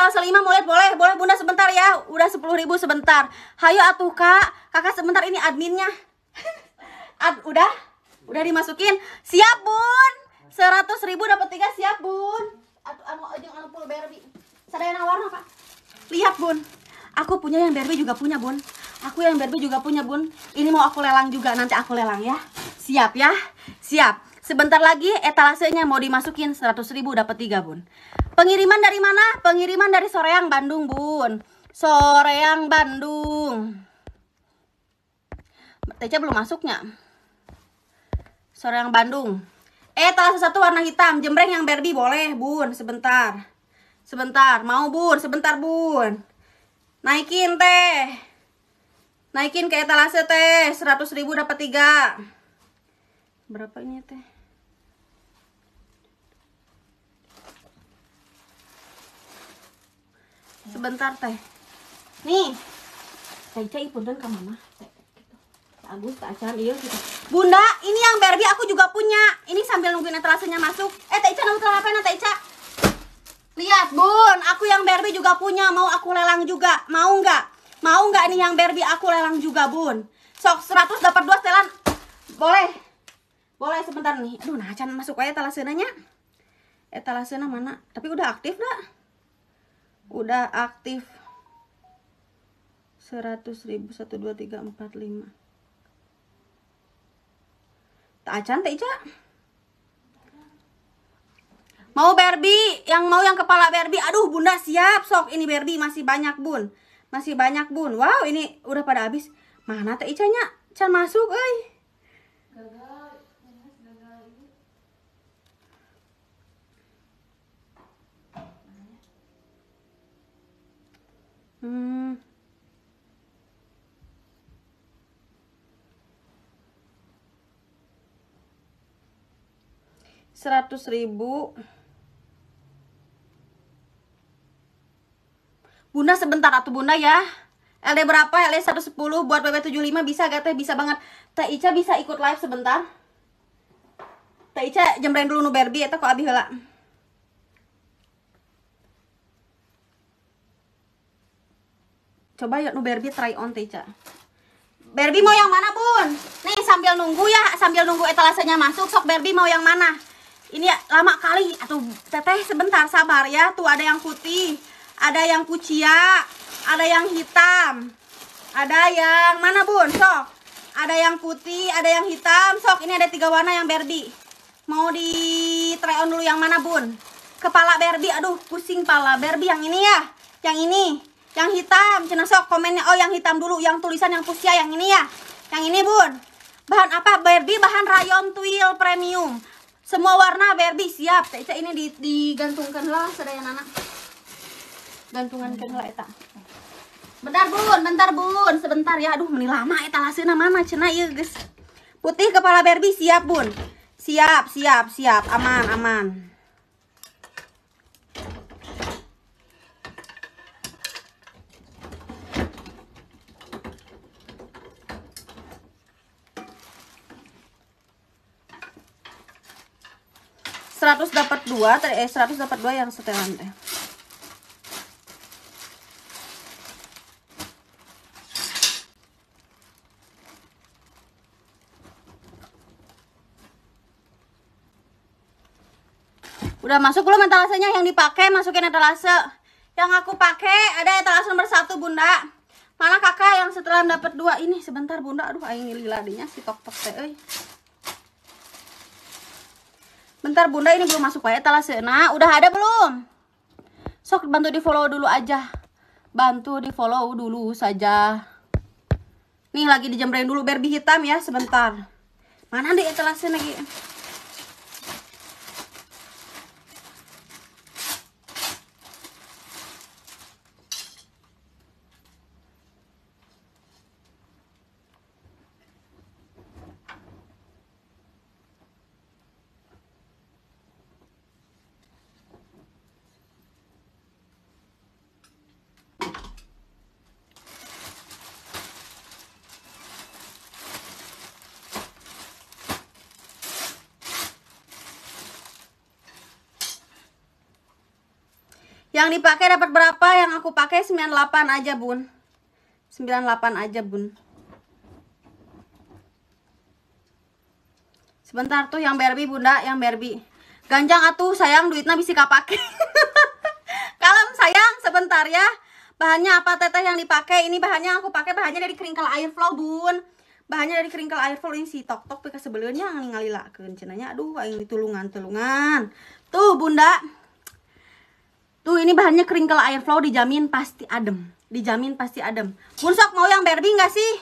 Kalau selima mau lihat boleh boleh bunda sebentar ya udah sepuluh ribu sebentar hayo atuh kak kakak sebentar ini adminnya Ad, udah udah dimasukin siap bun seratus ribu dapat tiga siap bun atuh anu ojeng anu pul berbi sadaya warna pak lihat bun aku punya yang berbi juga punya bun aku yang berbi juga punya bun ini mau aku lelang juga nanti aku lelang ya siap ya siap sebentar lagi etalasenya mau dimasukin seratus ribu dapat tiga bun Pengiriman dari mana? Pengiriman dari Soreang Bandung, Bun. Soreang Bandung. Teca belum masuknya. Soreang Bandung. Eh, salah satu warna hitam, jembreng yang Barbie boleh, Bun. Sebentar. Sebentar, mau Bun, sebentar, Bun. Naikin teh. Naikin ke etalase teh, 100.000 dapat tiga. Berapa ini teh? sebentar teh nih teh cai punten ke mama gitu. Agus tak acan iya kita gitu. Bunda, ini yang Barbie aku juga punya. Ini sambil nungguin etalasenya masuk. Eh, Teh Ica nunggu apa Teh Ica? Lihat, Bun, aku yang Barbie juga punya. Mau aku lelang juga. Mau nggak? Mau nggak nih yang Barbie aku lelang juga, Bun? Sok 100 dapat dua setelan. Boleh. Boleh sebentar nih. Aduh, nah acan masuk aja etalasenya. Etalasenya mana? Tapi udah aktif dah udah aktif 100 ribu 1, 2, 3, 4, 5 tak cantik cak mau Barbie yang mau yang kepala Barbie aduh bunda siap sok ini Barbie masih banyak bun masih banyak bun wow ini udah pada habis mana teh Icanya can masuk eh gagal seratus ribu Bunda sebentar atau Bunda ya LD berapa? LD 110 buat BB75 bisa gak teh? Bisa banget. Teh Ica bisa ikut live sebentar. Teh Ica jembrain dulu nu Barbie eta ya, kok abi heula. Coba yuk nu Barbie try on Teh Ica. Barbie mau yang mana, Bun? Nih sambil nunggu ya, sambil nunggu etalasenya masuk, sok Barbie mau yang mana? ini lama kali atau teteh sebentar sabar ya tuh ada yang putih ada yang kucia ada yang hitam ada yang mana bun sok ada yang putih ada yang hitam sok ini ada tiga warna yang berbi mau di try on dulu yang mana bun kepala berbi aduh pusing pala berbi yang ini ya yang ini yang hitam cina sok komennya oh yang hitam dulu yang tulisan yang kucia yang ini ya yang ini bun bahan apa berbi bahan rayon twill premium semua warna berbi siap. Ica ini digantungkan lah sedaya anak. Gantungan kan lah eta. Bentar bun, bentar bun, sebentar ya. Aduh, meni lama eta lasina mana cina, iya guys. Putih kepala berbi siap bun. Siap, siap, siap. Aman, aman. 100 dapat 2, eh 100 dapat 2 yang setelan teh. Udah masuk belum etalasenya yang dipakai? Masukin etalase. Yang aku pakai ada etalase nomor 1, Bunda. Mana kakak yang setelan dapat 2 ini? Sebentar, Bunda. Aduh, aing lila dinya si tok-tok teh Bentar bunda ini belum masuk ya, ya nah Udah ada belum? Sok bantu di follow dulu aja. Bantu di follow dulu saja. Nih lagi dijembreng dulu berbi hitam ya sebentar. Mana deh etalasena lagi? Yang dipakai dapat berapa? Yang aku pakai 98 aja, Bun. 98 aja, Bun. Sebentar tuh yang Barbie, Bunda, yang Barbie. Ganjang atuh, sayang duitnya bisa kapake. Kalem sayang, sebentar ya. Bahannya apa teteh yang dipakai? Ini bahannya aku pakai bahannya dari keringkel airflow, Bun. Bahannya dari keringkel airflow ini si tok-tok pika sebelumnya lah keuncenanya. Aduh, aing tulungan-tulungan. Tuh, Bunda. Tuh ini bahannya crinkle flow dijamin pasti adem Dijamin pasti adem Munsok mau yang Barbie gak sih?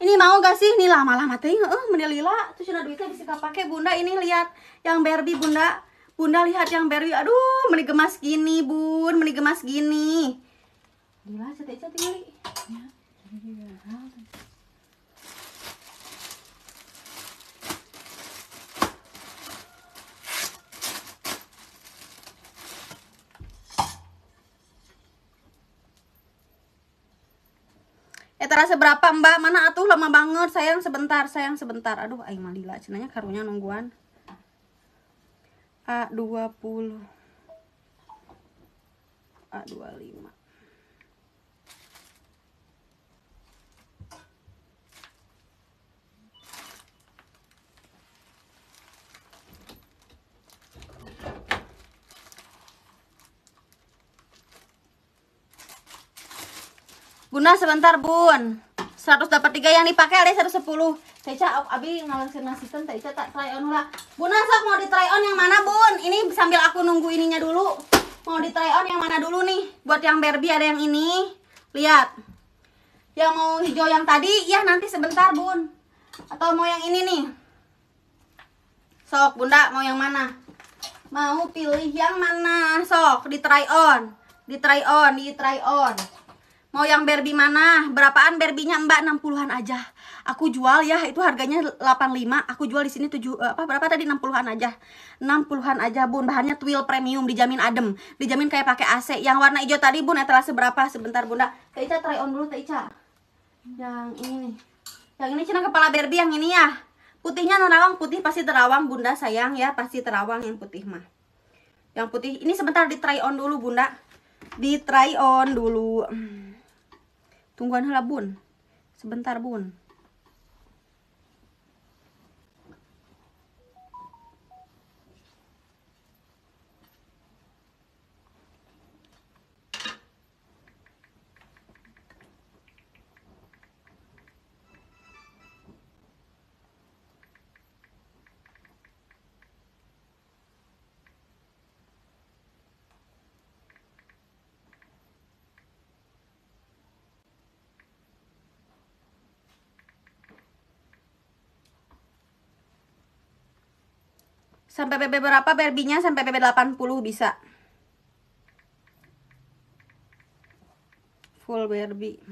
Ini mau gak sih? Ini lama-lama teh eh, menelila? Terus sudah duitnya bisa pakai bunda ini lihat Yang Barbie bunda Bunda lihat yang Barbie Aduh meni gemas gini bun Meni gemas gini Gila cetek-cetek kali Ya terasa seberapa mbak mana atuh lama banget sayang sebentar sayang sebentar aduh ayo malila cenanya karunya nungguan A20 A25 Bunda sebentar bun 100 dapat 3 yang dipakai ada 110 Teca abi ngalasin asisten Teca tak try on lah Bunda sok mau di try on yang mana bun Ini sambil aku nunggu ininya dulu Mau di try on yang mana dulu nih Buat yang Barbie ada yang ini Lihat Yang mau hijau yang tadi ya nanti sebentar bun Atau mau yang ini nih Sok bunda mau yang mana Mau pilih yang mana Sok di try on Di try on Di try on Mau yang Barbie mana? Berapaan Barbie-nya Mbak? 60-an aja. Aku jual ya, itu harganya 85. Aku jual di sini 7 eh, apa berapa tadi 60-an aja. 60-an aja, Bun. Bahannya twill premium, dijamin adem, dijamin kayak pakai AC. Yang warna hijau tadi, Bun, etalase berapa? Sebentar, Bunda. Teh Ica try on dulu, Teh Ica. Yang ini Yang ini cina kepala Barbie yang ini ya. Putihnya nerawang, putih pasti terawang, Bunda sayang ya, pasti terawang yang putih mah. Yang putih ini sebentar di try on dulu, Bunda. Di try on dulu. Hmm. Tungguan hela bun. Sebentar bun. Sampai PP berapa Barbie-nya? Sampai PP 80 bisa. Full Barbie.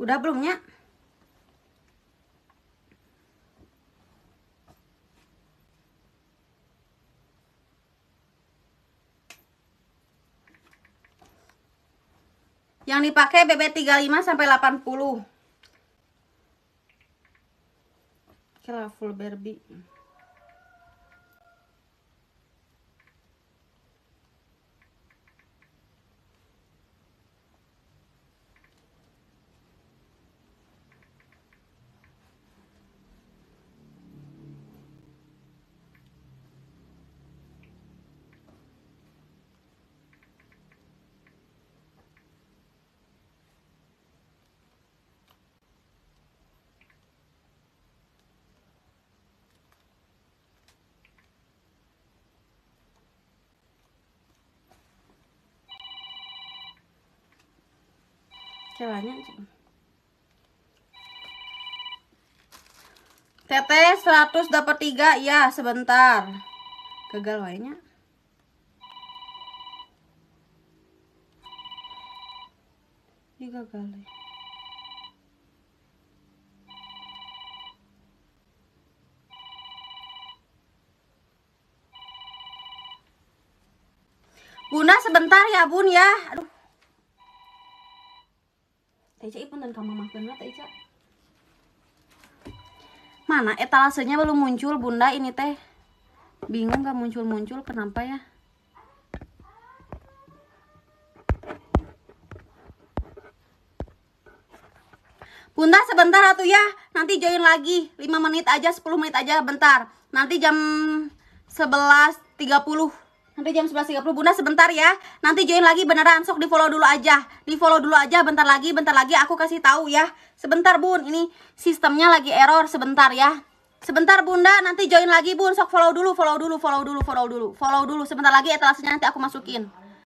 Udah belumnya? yang dipakai BB35 sampai 80 oke lah full Barbie ceweknya tete 100 dapat 3 ya sebentar. Gagal wainya. Ini gagal. Ya. Bunda sebentar ya Bun ya. Aduh. Ica dan kamu makan mata Ica mana etalasenya eh, belum muncul bunda ini teh bingung gak muncul-muncul kenapa ya Bunda sebentar atuh ya, nanti join lagi 5 menit aja, 10 menit aja bentar. Nanti jam 11.30 Nanti jam 11.30 Bunda sebentar ya. Nanti join lagi beneran sok di-follow dulu aja. Di-follow dulu aja bentar lagi, bentar lagi aku kasih tahu ya. Sebentar Bun, ini sistemnya lagi error sebentar ya. Sebentar Bunda, nanti join lagi Bun, sok follow dulu, follow dulu, follow dulu, follow dulu, follow dulu. Sebentar lagi etalasenya nanti aku masukin.